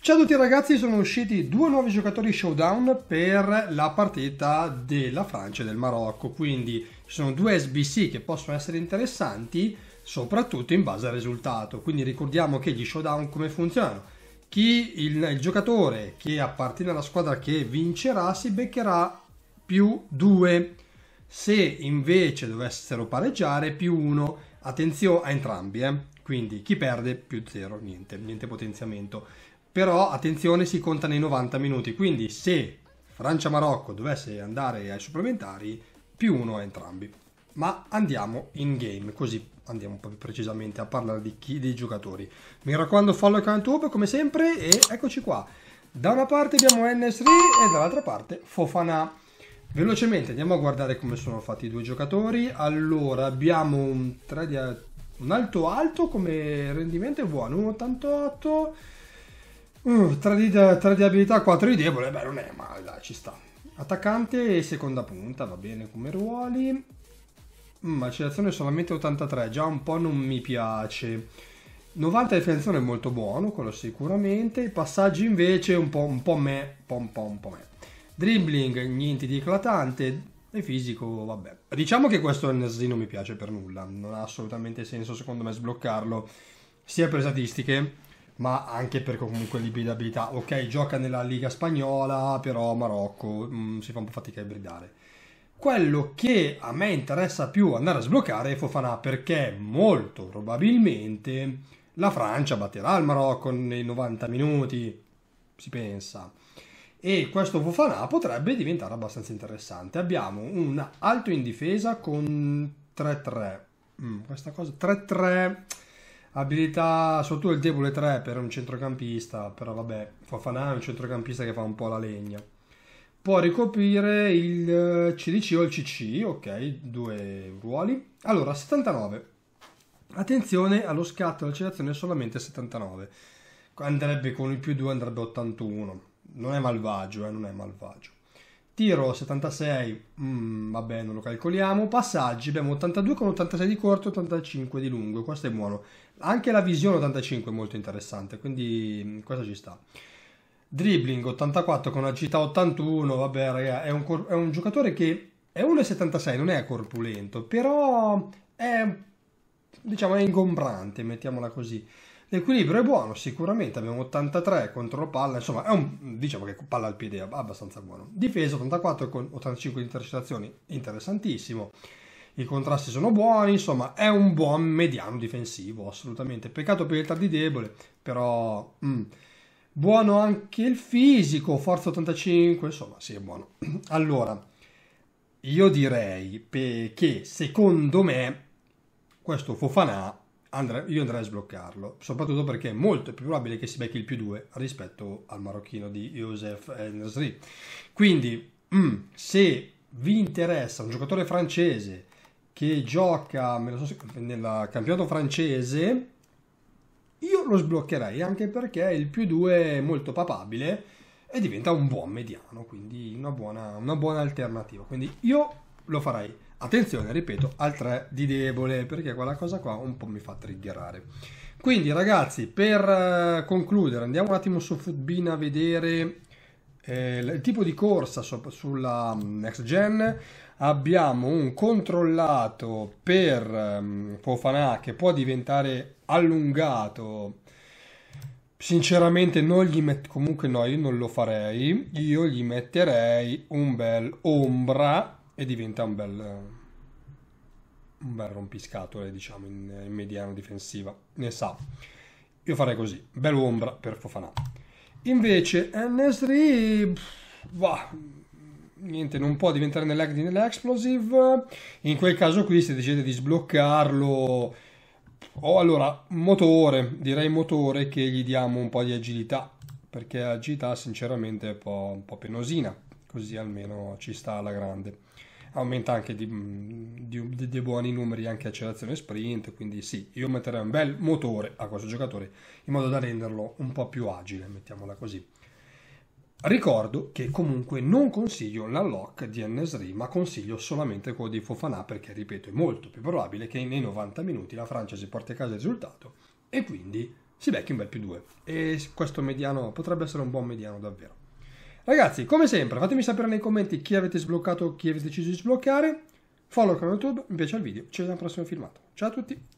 Ciao a tutti ragazzi, sono usciti due nuovi giocatori showdown per la partita della Francia e del Marocco, quindi sono due SBC che possono essere interessanti soprattutto in base al risultato, quindi ricordiamo che gli showdown come funzionano? Chi il, il giocatore che appartiene alla squadra che vincerà si beccherà più due se invece dovessero pareggiare, più 1, attenzione a entrambi, eh? quindi chi perde più 0, niente, niente potenziamento. Però attenzione, si conta nei 90 minuti, quindi se Francia-Marocco dovesse andare ai supplementari, più 1 a entrambi. Ma andiamo in game, così andiamo un po' più precisamente a parlare di chi, dei giocatori. Mi raccomando, follow il canale YouTube come sempre e eccoci qua. Da una parte abbiamo NSRI e dall'altra parte Fofana. Velocemente andiamo a guardare come sono fatti i due giocatori. Allora abbiamo un, a... un alto alto come rendimento è buono, 1,88. Uh, 3 di, 3 di abilità, 4 di debole, beh non è male, dai ci sta. Attaccante e seconda punta, va bene come ruoli. Mm, accelerazione solamente 83, già un po' non mi piace. 90 definizione è molto buono, quello sicuramente. I passaggi invece un po', un po' me, un po', un po', un po' me. Dribbling, niente di eclatante. E fisico, vabbè. Diciamo che questo NSD non mi piace per nulla. Non ha assolutamente senso, secondo me, sbloccarlo. Sia per statistiche, ma anche per comunque l'ibridabilità. Ok, gioca nella Liga Spagnola, però Marocco mh, mm, si fa un po' fatica a ibridare. Quello che a me interessa più andare a sbloccare è Fofana, perché molto probabilmente la Francia batterà il Marocco nei 90 minuti, si pensa e questo Fofana potrebbe diventare abbastanza interessante. Abbiamo un alto in difesa con 3-3. Mm, questa cosa 3-3 abilità soprattutto il debole 3 per un centrocampista, però vabbè, Fofana è un centrocampista che fa un po' la legna. Può ricoprire il CDC eh, o il CC, ok, due ruoli. Allora, 79. Attenzione allo scatto, l'accelerazione è solamente 79. Andrebbe con il più 2 andrebbe 81 non è malvagio, eh, non è malvagio. Tiro 76, mm, vabbè non lo calcoliamo. Passaggi abbiamo 82 con 86 di corto e 85 di lungo, questo è buono. Anche la visione 85 è molto interessante, quindi questa mm, ci sta. Dribbling 84 con agilità 81, vabbè raga, è un, è un giocatore che è 1,76, non è corpulento, però è, diciamo, è ingombrante, mettiamola così. L'equilibrio è buono, sicuramente abbiamo 83 contro la palla, insomma è un, diciamo che palla al piede è abbastanza buono. Difesa 84 con 85 intercettazioni, interessantissimo. I contrasti sono buoni, insomma è un buon mediano difensivo, assolutamente. Peccato per il tardi debole, però... Mm. Buono anche il fisico, forza 85, insomma sì è buono. Allora, io direi che secondo me questo Fofanà andrei, io andrei a sbloccarlo, soprattutto perché è molto più probabile che si becchi il più 2 rispetto al marocchino di Youssef Nasri. Quindi, mm, se vi interessa un giocatore francese che gioca so, nel campionato francese, io lo sbloccherei anche perché il più 2 è molto papabile e diventa un buon mediano, quindi una buona, una buona alternativa. Quindi io lo farei, attenzione, ripeto, al 3 di debole, perché quella cosa qua un po' mi fa triggerare. Quindi ragazzi, per eh, concludere, andiamo un attimo su Footbin a vedere eh, il tipo di corsa so, sulla mm, next gen abbiamo un controllato per um, Fofana che può diventare allungato sinceramente non gli met- comunque no io non lo farei io gli metterei un bel ombra e diventa un bel, un bel rompiscatole, diciamo, in, in mediana difensiva. Ne sa. Io farei così, bell'ombra per Fofanà. Invece NS3, bah, niente, non può diventare nell'acting nell'explosive. In quel caso qui, se decidete di sbloccarlo, o oh, allora motore, direi motore che gli diamo un po' di agilità, perché agilità sinceramente è un po', un po' penosina, così almeno ci sta alla grande aumenta anche di, mm, di, di, di buoni numeri anche accelerazione sprint, quindi sì, io metterei un bel motore a questo giocatore in modo da renderlo un po' più agile, mettiamola così. Ricordo che comunque non consiglio l'unlock di NSRI, ma consiglio solamente quello di Fofana perché, ripeto, è molto più probabile che nei 90 minuti la Francia si porti a casa il risultato e quindi si becchi un bel più 2. E questo mediano potrebbe essere un buon mediano davvero. Ragazzi, come sempre, fatemi sapere nei commenti chi avete sbloccato, chi avete deciso di sbloccare. Follow il canale YouTube, mi piace il video, ci vediamo al prossimo filmato. Ciao a tutti!